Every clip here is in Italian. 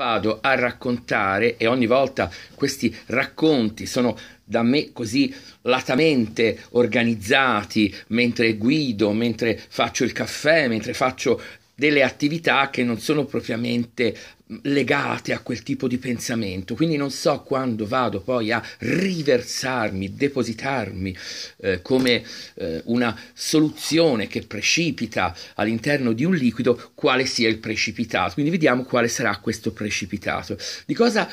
vado a raccontare e ogni volta questi racconti sono da me così latamente organizzati mentre guido, mentre faccio il caffè, mentre faccio delle attività che non sono propriamente mm, legate a quel tipo di pensamento, quindi non so quando vado poi a riversarmi, depositarmi eh, come eh, una soluzione che precipita all'interno di un liquido, quale sia il precipitato. Quindi vediamo quale sarà questo precipitato. Di cosa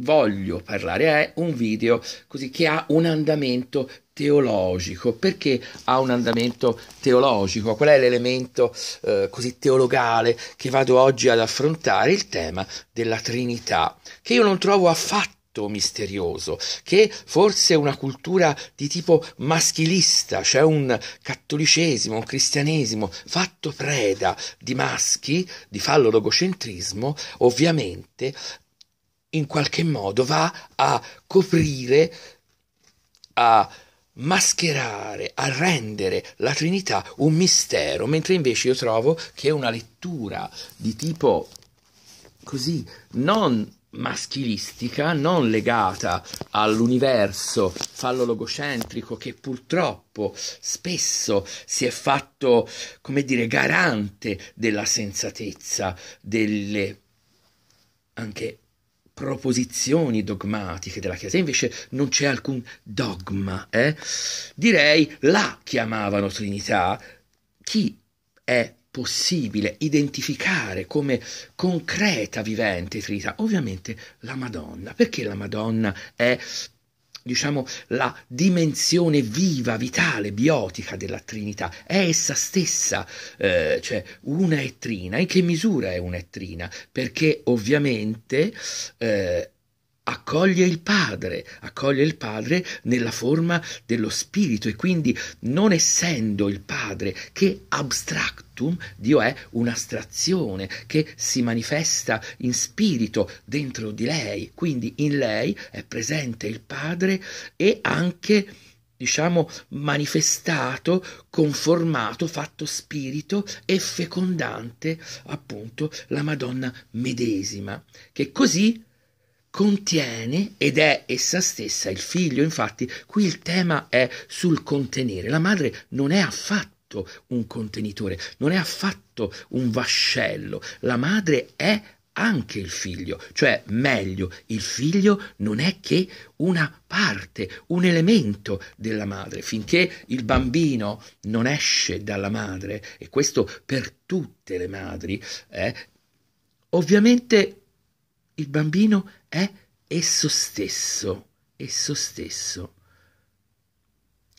voglio parlare è un video così che ha un andamento teologico, perché ha un andamento teologico, qual è l'elemento eh, così teologale che vado oggi ad affrontare, il tema della Trinità, che io non trovo affatto misterioso, che forse è una cultura di tipo maschilista, cioè un cattolicesimo, un cristianesimo fatto preda di maschi, di fallo logocentrismo, ovviamente in qualche modo va a coprire, a mascherare, a rendere la Trinità un mistero, mentre invece io trovo che una lettura di tipo così non maschilistica, non legata all'universo fallologocentrico che purtroppo spesso si è fatto, come dire, garante della sensatezza, delle anche proposizioni dogmatiche della Chiesa, invece non c'è alcun dogma. Eh? Direi la chiamavano Trinità chi è possibile identificare come concreta vivente Trinità? Ovviamente la Madonna, perché la Madonna è diciamo, la dimensione viva, vitale, biotica della Trinità, è essa stessa, eh, cioè una etrina. In che misura è una etrina? Perché ovviamente eh, accoglie il Padre, accoglie il Padre nella forma dello Spirito e quindi non essendo il Padre che abstractum, Dio è un'astrazione che si manifesta in spirito dentro di lei, quindi in lei è presente il Padre e anche diciamo manifestato, conformato, fatto spirito e fecondante appunto la Madonna medesima, che così contiene ed è essa stessa il figlio. Infatti qui il tema è sul contenere. La madre non è affatto un contenitore, non è affatto un vascello. La madre è anche il figlio, cioè meglio, il figlio non è che una parte, un elemento della madre. Finché il bambino non esce dalla madre, e questo per tutte le madri, eh, ovviamente il bambino è eh? esso stesso, esso stesso.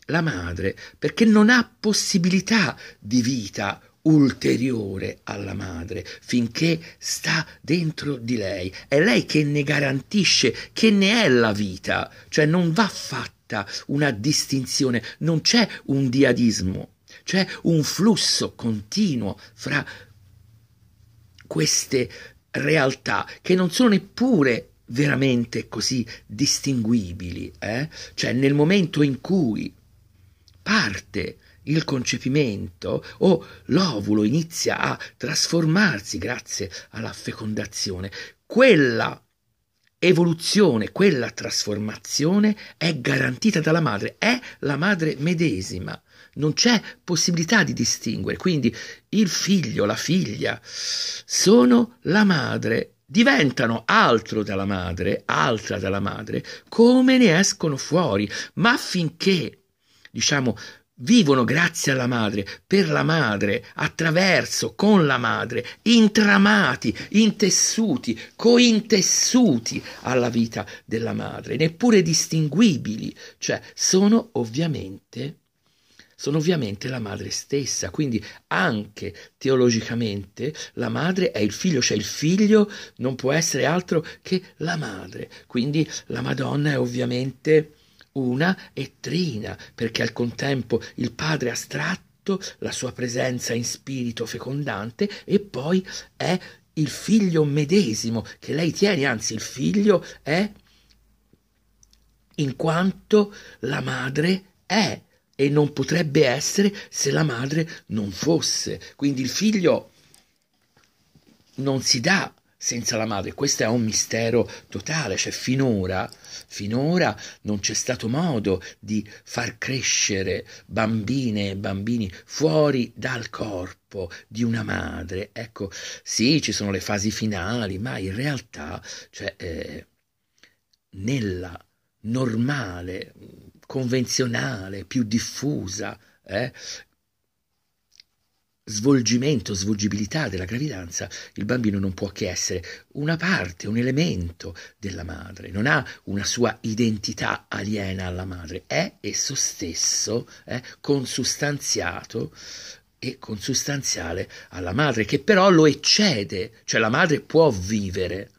La madre, perché non ha possibilità di vita ulteriore alla madre finché sta dentro di lei. È lei che ne garantisce, che ne è la vita, cioè non va fatta una distinzione, non c'è un diadismo, c'è un flusso continuo fra queste realtà che non sono neppure veramente così distinguibili, eh? cioè nel momento in cui parte il concepimento o oh, l'ovulo inizia a trasformarsi grazie alla fecondazione, quella evoluzione, quella trasformazione è garantita dalla madre, è la madre medesima. Non c'è possibilità di distinguere, quindi il figlio, la figlia sono la madre diventano altro dalla madre, altra dalla madre, come ne escono fuori, ma finché, diciamo, vivono grazie alla madre, per la madre, attraverso, con la madre, intramati, intessuti, cointessuti alla vita della madre, neppure distinguibili, cioè sono ovviamente sono ovviamente la madre stessa, quindi anche teologicamente la madre è il figlio, cioè il figlio non può essere altro che la madre, quindi la Madonna è ovviamente una e trina, perché al contempo il padre astratto la sua presenza in spirito fecondante e poi è il figlio medesimo che lei tiene, anzi il figlio è in quanto la madre è e non potrebbe essere se la madre non fosse. Quindi il figlio non si dà senza la madre. Questo è un mistero totale, cioè finora, finora non c'è stato modo di far crescere bambine e bambini fuori dal corpo di una madre. Ecco, sì, ci sono le fasi finali, ma in realtà, cioè, eh, nella normale convenzionale, più diffusa, eh? svolgimento, svolgibilità della gravidanza, il bambino non può che essere una parte, un elemento della madre, non ha una sua identità aliena alla madre, è esso stesso, eh, consustanziato e consustanziale alla madre, che però lo eccede, cioè la madre può vivere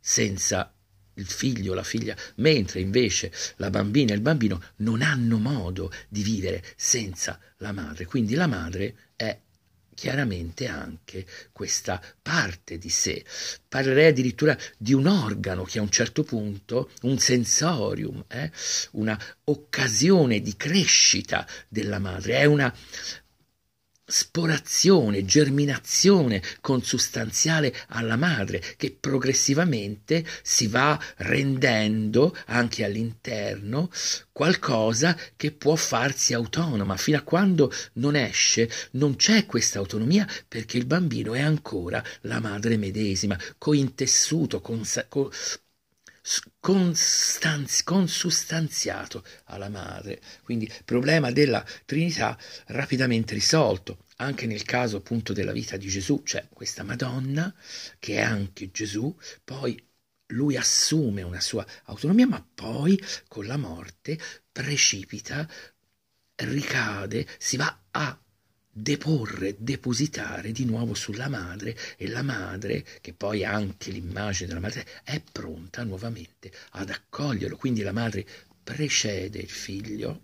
senza il figlio, la figlia, mentre invece la bambina e il bambino non hanno modo di vivere senza la madre. Quindi la madre è chiaramente anche questa parte di sé. Parlerei addirittura di un organo che a un certo punto, un sensorium, è eh, una occasione di crescita della madre, è una sporazione, germinazione consustanziale alla madre che progressivamente si va rendendo anche all'interno qualcosa che può farsi autonoma. Fino a quando non esce non c'è questa autonomia perché il bambino è ancora la madre medesima, cointessuto, cons- co- consustanziato alla madre. Quindi problema della Trinità rapidamente risolto. Anche nel caso appunto della vita di Gesù c'è cioè questa Madonna che è anche Gesù, poi lui assume una sua autonomia, ma poi con la morte precipita, ricade, si va a deporre, depositare di nuovo sulla madre e la madre, che poi ha anche l'immagine della madre, è pronta nuovamente ad accoglierlo. Quindi la madre precede il figlio,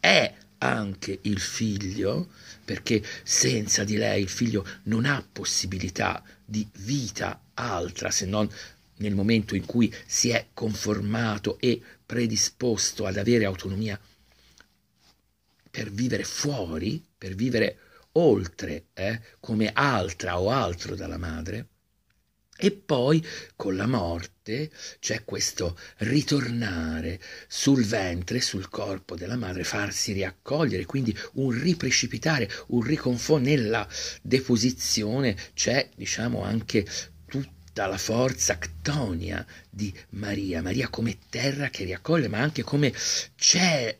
è anche il figlio, perché senza di lei il figlio non ha possibilità di vita altra se non nel momento in cui si è conformato e predisposto ad avere autonomia per vivere fuori, per vivere oltre eh, come altra o altro dalla madre. E poi con la morte c'è questo ritornare sul ventre, sul corpo della madre, farsi riaccogliere, quindi un riprecipitare, un riconfò nella deposizione, c'è diciamo anche tutta la forza ctonia di Maria, Maria come terra che riaccoglie, ma anche come c'è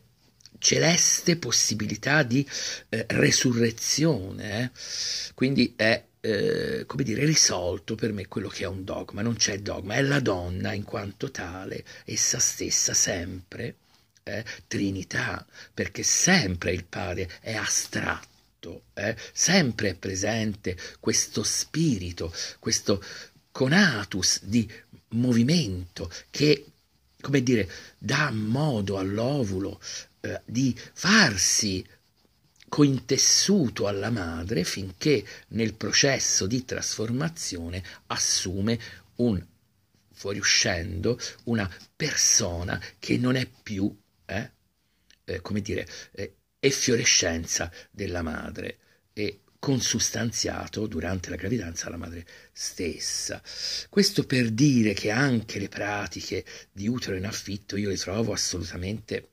celeste possibilità di eh, resurrezione. Eh. Quindi è eh, come dire, risolto per me quello che è un dogma, non c'è dogma, è la donna in quanto tale, essa stessa sempre, eh, Trinità, perché sempre il Padre è astratto, eh, sempre è presente questo spirito, questo conatus di movimento che, come dire, dà modo all'ovulo eh, di farsi cointessuto alla madre finché nel processo di trasformazione assume un fuoriuscendo una persona che non è più, eh, eh, come dire, eh, effiorescenza della madre e consustanziato durante la gravidanza alla madre stessa. Questo per dire che anche le pratiche di utero in affitto io le trovo assolutamente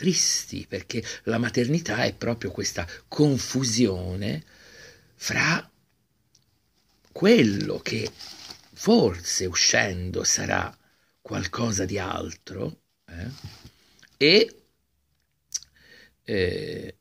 tristi, perché la maternità è proprio questa confusione fra quello che forse uscendo sarà qualcosa di altro eh, e eh,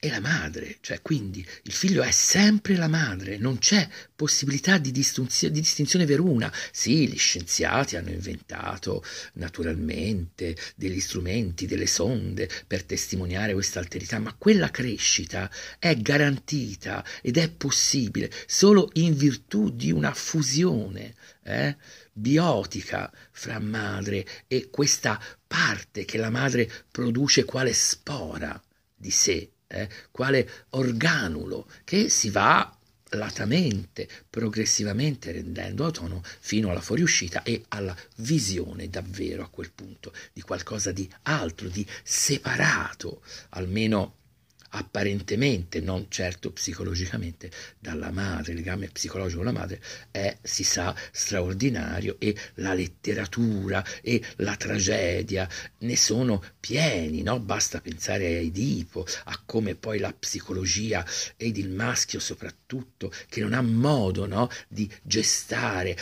è la madre, cioè quindi il figlio è sempre la madre, non c'è possibilità di, distinzione, di distinzione veruna. Sì, gli scienziati hanno inventato naturalmente degli strumenti, delle sonde per testimoniare questa alterità, ma quella crescita è garantita ed è possibile solo in virtù di una fusione eh, biotica fra madre e questa parte che la madre produce quale spora di sé eh, quale organulo che si va latamente, progressivamente rendendo autonomo fino alla fuoriuscita e alla visione davvero a quel punto di qualcosa di altro, di separato, almeno apparentemente, non certo psicologicamente, dalla madre, il legame psicologico con la madre è, si sa, straordinario e la letteratura e la tragedia ne sono pieni, no? basta pensare a Edipo, a come poi la psicologia ed il maschio soprattutto, che non ha modo no? di gestare,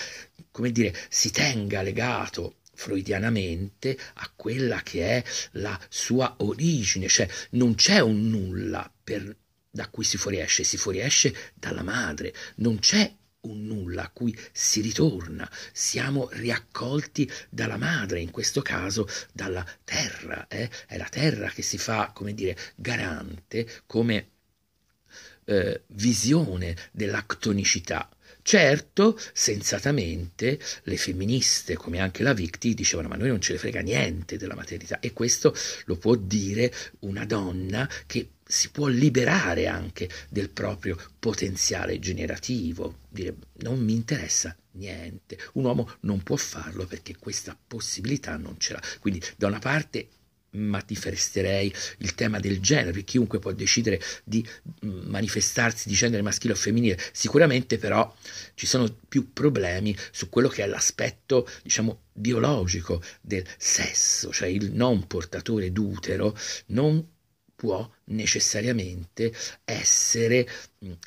come dire, si tenga legato freudianamente a quella che è la sua origine, cioè non c'è un nulla per, da cui si fuoriesce, si fuoriesce dalla madre, non c'è un nulla a cui si ritorna, siamo riaccolti dalla madre, in questo caso dalla terra, eh? è la terra che si fa, come dire, garante, come eh, visione dell'actonicità Certo, sensatamente, le femministe, come anche la Victi, dicevano ma noi non ce ne frega niente della maternità e questo lo può dire una donna che si può liberare anche del proprio potenziale generativo, dire non mi interessa niente, un uomo non può farlo perché questa possibilità non ce l'ha. Quindi da una parte manifesterei il tema del genere, chiunque può decidere di mm, manifestarsi di genere maschile o femminile, sicuramente però ci sono più problemi su quello che è l'aspetto, diciamo, biologico del sesso, cioè il non portatore d'utero non può necessariamente essere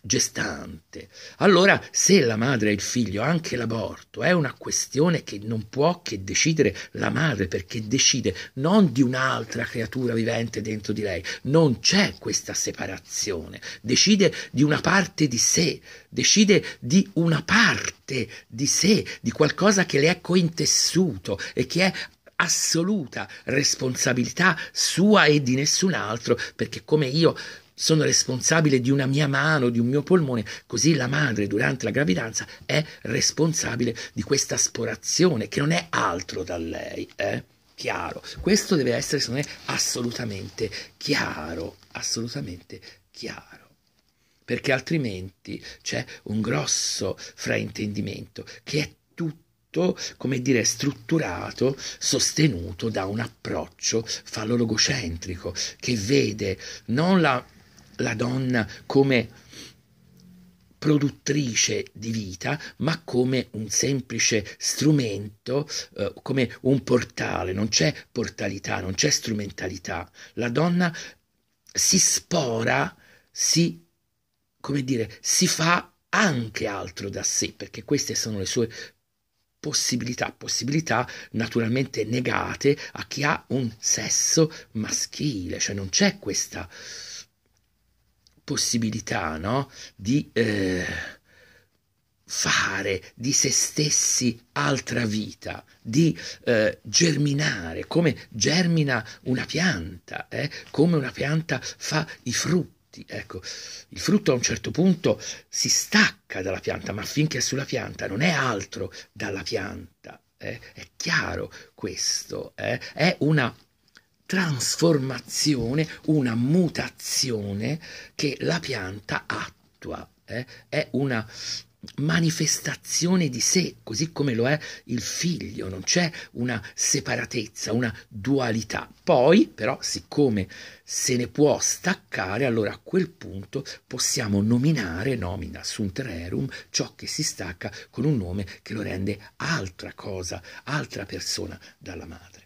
gestante. Allora, se la madre e il figlio, anche l'aborto, è una questione che non può che decidere la madre, perché decide non di un'altra creatura vivente dentro di lei, non c'è questa separazione, decide di una parte di sé, decide di una parte di sé, di qualcosa che le è cointessuto e che è assoluta responsabilità sua e di nessun altro, perché come io sono responsabile di una mia mano, di un mio polmone, così la madre durante la gravidanza è responsabile di questa sporazione che non è altro da lei, eh? Chiaro. Questo deve essere, secondo me, assolutamente chiaro, assolutamente chiaro perché altrimenti c'è un grosso fraintendimento che è tutto tutto, come dire, strutturato, sostenuto da un approccio fallologocentrico che vede non la, la donna come produttrice di vita, ma come un semplice strumento, eh, come un portale, non c'è portalità, non c'è strumentalità. La donna si spora, si, come dire, si fa anche altro da sé, perché queste sono le sue possibilità, possibilità naturalmente negate a chi ha un sesso maschile, cioè non c'è questa possibilità no? di eh, fare di se stessi altra vita, di eh, germinare come germina una pianta, eh? come una pianta fa i frutti frutti. Ecco, il frutto a un certo punto si stacca dalla pianta, ma finché è sulla pianta non è altro dalla pianta. Eh? È chiaro questo, eh? è una trasformazione, una mutazione che la pianta attua. Eh? È una manifestazione di sé, così come lo è il figlio, non c'è una separatezza, una dualità. Poi, però, siccome se ne può staccare, allora a quel punto possiamo nominare, nomina sunt rerum, ciò che si stacca con un nome che lo rende altra cosa, altra persona dalla madre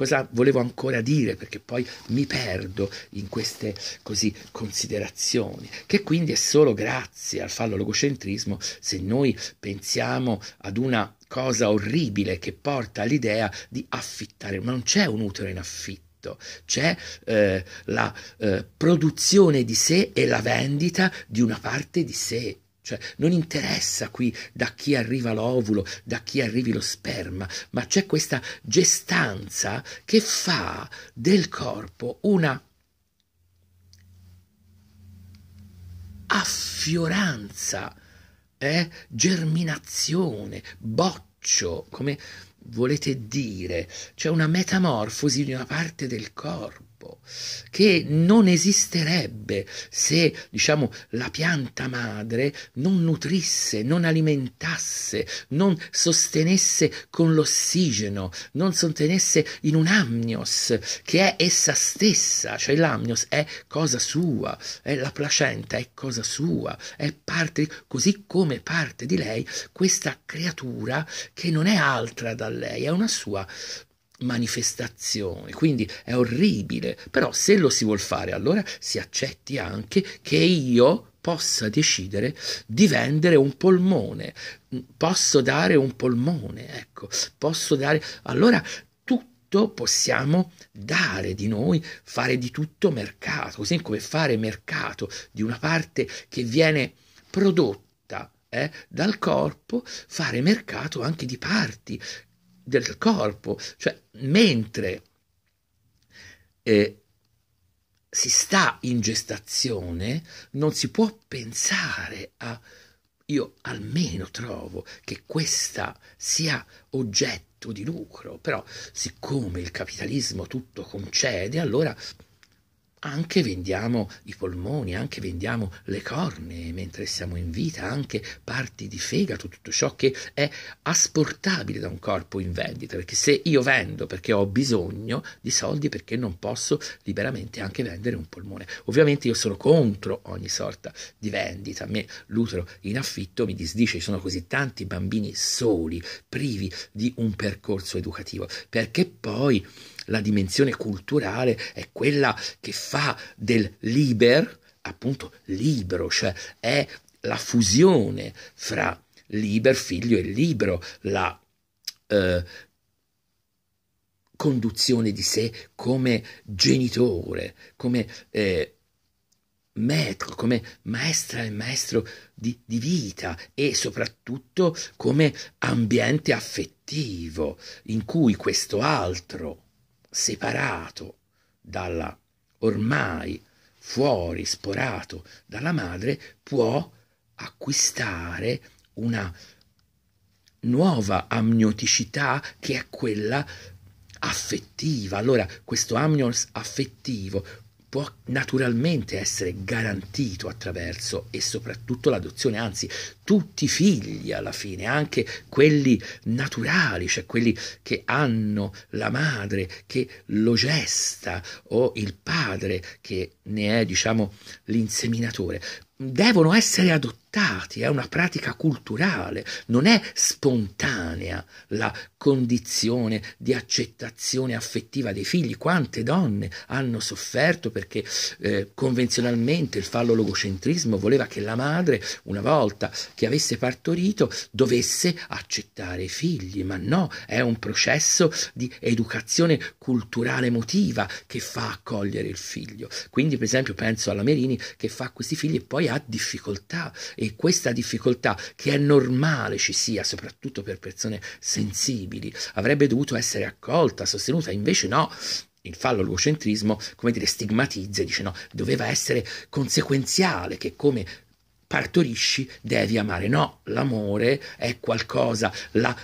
cosa volevo ancora dire, perché poi mi perdo in queste così considerazioni, che quindi è solo grazie al fallo logocentrismo se noi pensiamo ad una cosa orribile che porta all'idea di affittare, ma non c'è un utero in affitto c'è eh, la eh, produzione di sé e la vendita di una parte di sé. Cioè, non interessa qui da chi arriva l'ovulo, da chi arrivi lo sperma, ma c'è questa gestanza che fa del corpo una affioranza, eh? germinazione, boccio, come volete dire, c'è una metamorfosi di una parte del corpo campo, che non esisterebbe se, diciamo, la pianta madre non nutrisse, non alimentasse, non sostenesse con l'ossigeno, non sostenesse in un amnios che è essa stessa, cioè l'amnios è cosa sua, è la placenta è cosa sua, è parte così come parte di lei questa creatura che non è altra da lei, è una sua manifestazione, quindi è orribile, però se lo si vuol fare allora si accetti anche che io possa decidere di vendere un polmone, posso dare un polmone, ecco, posso dare, allora tutto possiamo dare di noi, fare di tutto mercato, così come fare mercato di una parte che viene prodotta eh, dal corpo, fare mercato anche di parti del corpo, cioè mentre eh, si sta in gestazione non si può pensare a io almeno trovo che questa sia oggetto di lucro, però siccome il capitalismo tutto concede, allora anche vendiamo i polmoni, anche vendiamo le corne mentre siamo in vita, anche parti di fegato, tutto ciò che è asportabile da un corpo in vendita, perché se io vendo perché ho bisogno di soldi, perché non posso liberamente anche vendere un polmone. Ovviamente io sono contro ogni sorta di vendita, a me l'utero in affitto mi disdice, ci sono così tanti bambini soli, privi di un percorso educativo, perché poi la dimensione culturale è quella che fa del liber, appunto, libro, cioè è la fusione fra liber, figlio e libro, la eh, conduzione di sé come genitore, come eh, metro, come maestra e maestro di, di, vita e soprattutto come ambiente affettivo in cui questo altro separato dalla ormai fuori sporato dalla madre può acquistare una nuova amnioticità che è quella affettiva. Allora questo amnios affettivo può naturalmente essere garantito attraverso e soprattutto l'adozione, anzi tutti figli alla fine, anche quelli naturali, cioè quelli che hanno la madre che lo gesta o il padre che ne è, diciamo, l'inseminatore devono essere adottati, è una pratica culturale, non è spontanea la condizione di accettazione affettiva dei figli. Quante donne hanno sofferto perché eh, convenzionalmente il fallo logocentrismo voleva che la madre, una volta che avesse partorito dovesse accettare i figli, ma no, è un processo di educazione culturale emotiva che fa accogliere il figlio. Quindi per esempio penso alla Merini che fa questi figli e poi ha difficoltà e questa difficoltà che è normale ci sia, soprattutto per persone sensibili, avrebbe dovuto essere accolta, sostenuta, invece no, il fallo all'egocentrismo, come dire, stigmatizza e dice no, doveva essere conseguenziale che come partorisci devi amare. No, l'amore è qualcosa, la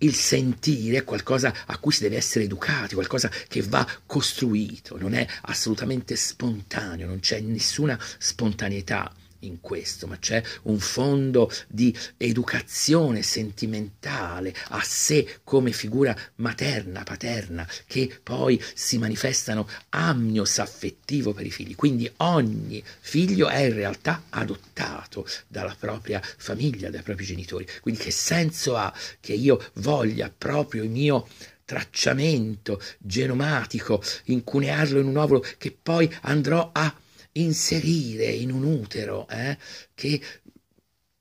il sentire è qualcosa a cui si deve essere educati, qualcosa che va costruito, non è assolutamente spontaneo, non c'è nessuna spontaneità in questo, ma c'è un fondo di educazione sentimentale a sé come figura materna, paterna, che poi si manifestano amnios affettivo per i figli. Quindi ogni figlio è in realtà adottato dalla propria famiglia, dai propri genitori. Quindi che senso ha che io voglia proprio il mio tracciamento genomatico, incunearlo in un ovulo che poi andrò a inserire in un utero eh, che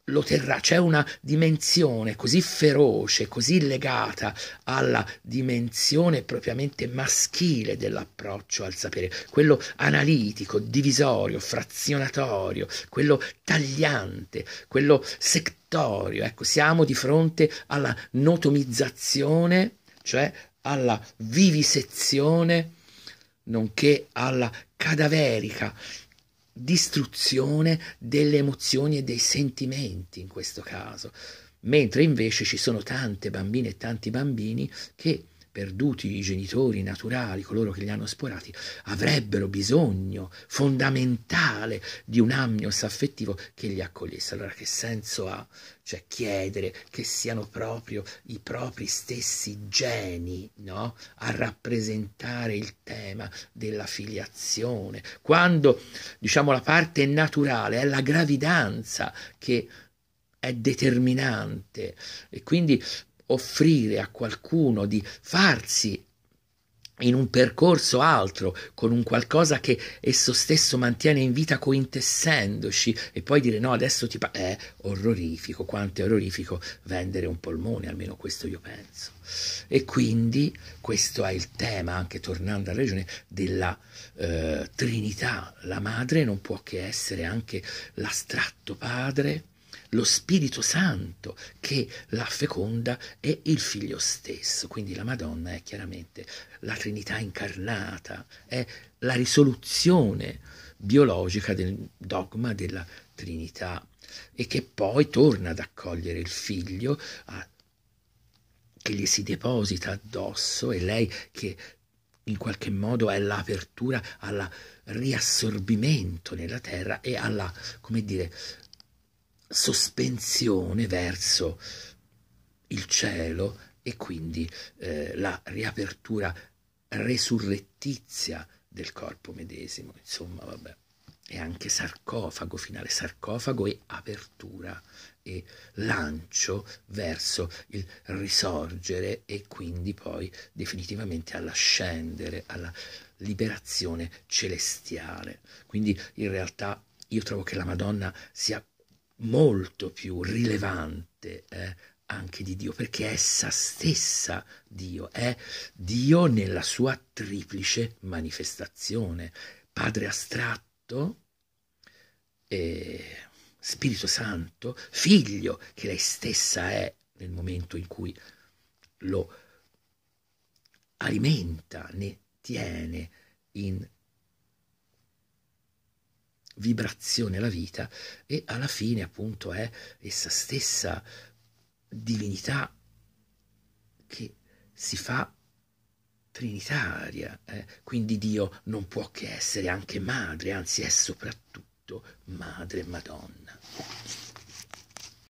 lo terrà, c'è una dimensione così feroce, così legata alla dimensione propriamente maschile dell'approccio al sapere, quello analitico, divisorio, frazionatorio, quello tagliante, quello sectorio. Ecco, siamo di fronte alla notomizzazione, cioè alla vivisezione, nonché alla cadaverica distruzione delle emozioni e dei sentimenti in questo caso, mentre invece ci sono tante bambine e tanti bambini che perduti i genitori naturali, coloro che li hanno sporati, avrebbero bisogno fondamentale di un amnios affettivo che li accogliesse. Allora che senso ha? Cioè chiedere che siano proprio i propri stessi geni no? a rappresentare il tema della filiazione, quando diciamo la parte naturale è la gravidanza che è determinante e quindi offrire a qualcuno, di farsi in un percorso altro, con un qualcosa che esso stesso mantiene in vita cointessendoci e poi dire no, adesso ti... Pa-". è orrorifico, quanto è orrorifico vendere un polmone, almeno questo io penso. E quindi questo è il tema, anche tornando alla regione, della eh, Trinità. La madre non può che essere anche l'astratto padre, lo Spirito Santo che la feconda e il Figlio stesso. Quindi la Madonna è chiaramente la Trinità incarnata, è la risoluzione biologica del dogma della Trinità e che poi torna ad accogliere il figlio a, che gli si deposita addosso e lei che in qualche modo è l'apertura al riassorbimento nella terra e alla, come dire, sospensione verso il cielo e quindi eh, la riapertura resurrettizia del corpo medesimo. Insomma, vabbè, è anche sarcofago finale, sarcofago e apertura e lancio verso il risorgere e quindi poi definitivamente all'ascendere, alla liberazione celestiale. Quindi in realtà io trovo che la Madonna sia molto più rilevante eh, anche di Dio, perché è essa stessa Dio, è Dio nella sua triplice manifestazione, Padre astratto, eh, Spirito Santo, Figlio, che lei stessa è nel momento in cui lo alimenta, ne tiene in vibrazione la vita e alla fine appunto è essa stessa divinità che si fa trinitaria, eh? quindi Dio non può che essere anche madre, anzi è soprattutto madre Madonna.